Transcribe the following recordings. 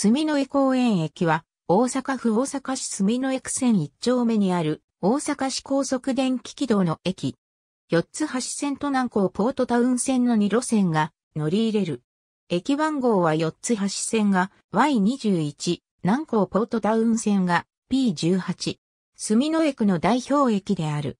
住之江公園駅は、大阪府大阪市住之江区線一丁目にある、大阪市高速電気軌道の駅。四つ橋線と南港ポートタウン線の2路線が乗り入れる。駅番号は四つ橋線が Y21、南港ポートタウン線が P18。住之江区の代表駅である。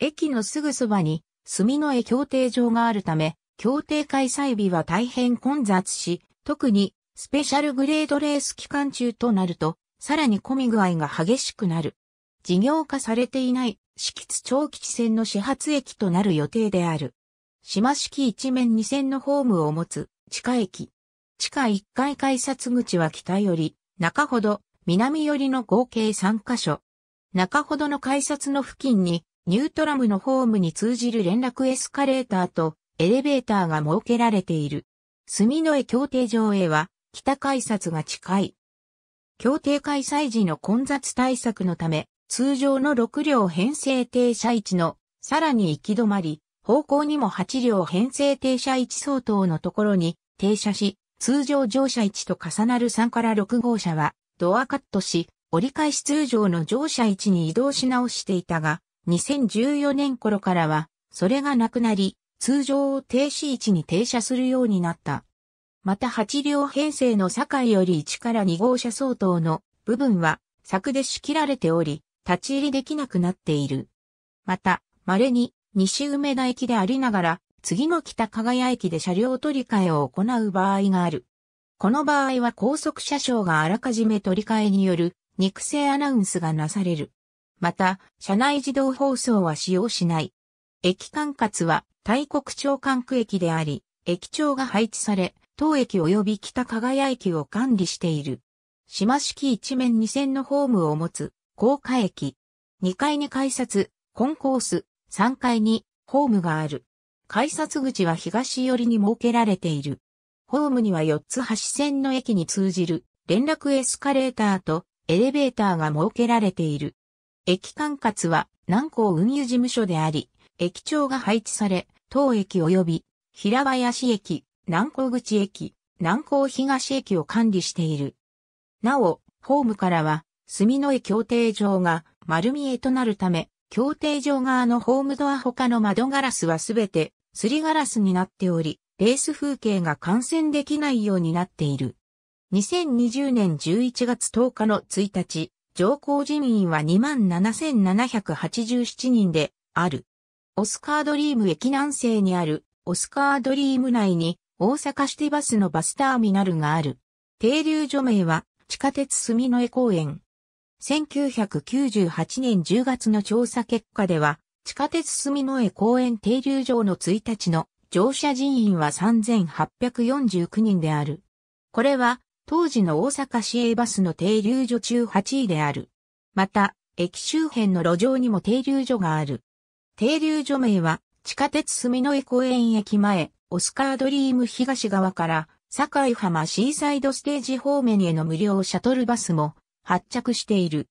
駅のすぐそばに、住之江協定場があるため、協定開催日は大変混雑し、特にスペシャルグレードレース期間中となると、さらに混み具合が激しくなる。事業化されていない、敷津長吉線の始発駅となる予定である。島式一面二線のホームを持つ、地下駅。地下1階改札口は北より、中ほど、南寄りの合計3カ所。中ほどの改札の付近に、ニュートラムのホームに通じる連絡エスカレーターとエレベーターが設けられている。墨の絵協定上へは、北改札が近い。協定開催時の混雑対策のため、通常の6両編成停車位置の、さらに行き止まり、方向にも8両編成停車位置相当のところに停車し、通常乗車位置と重なる3から6号車は、ドアカットし、折り返し通常の乗車位置に移動し直していたが、2014年頃からは、それがなくなり、通常を停止位置に停車するようになった。また8両編成の境より1から2号車相当の部分は柵で仕切られており、立ち入りできなくなっている。また、稀に西梅田駅でありながら、次の北加賀谷駅で車両取り替えを行う場合がある。この場合は高速車掌があらかじめ取り替えによる肉声アナウンスがなされる。また、車内自動放送は使用しない。駅管轄は大国町管区駅であり、駅長が配置され、当駅及び北加賀谷駅を管理している。島式一面二線のホームを持つ、高架駅。二階に改札、コンコース、三階にホームがある。改札口は東寄りに設けられている。ホームには四つ橋線の駅に通じる連絡エスカレーターとエレベーターが設けられている。駅管轄は南港運輸事務所であり、駅長が配置され、当駅及び平林駅、南港口駅、南港東駅を管理している。なお、ホームからは、住の江協定場が丸見えとなるため、協定場側のホームドア他の窓ガラスはすべてすりガラスになっており、レース風景が観戦できないようになっている。2020年11月10日の1日、上皇人員は27,787人である。オスカードリーム駅南西にあるオスカードリーム内に大阪市ィバスのバスターミナルがある。停留所名は地下鉄住之江公園。1998年10月の調査結果では、地下鉄住之江公園停留場の1日の乗車人員は3849人である。これは当時の大阪市営バスの停留所中8位である。また、駅周辺の路上にも停留所がある。停留所名は地下鉄住之江公園駅前、オスカードリーム東側から境浜シーサイドステージ方面への無料シャトルバスも発着している。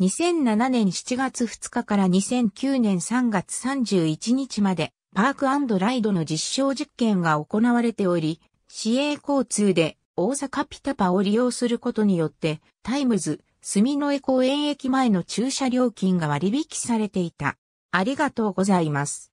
2007年7月2日から2009年3月31日までパークライドの実証実験が行われており、市営交通で大阪ピタパを利用することによってタイムズ、住之江公園駅前の駐車料金が割引されていた。ありがとうございます。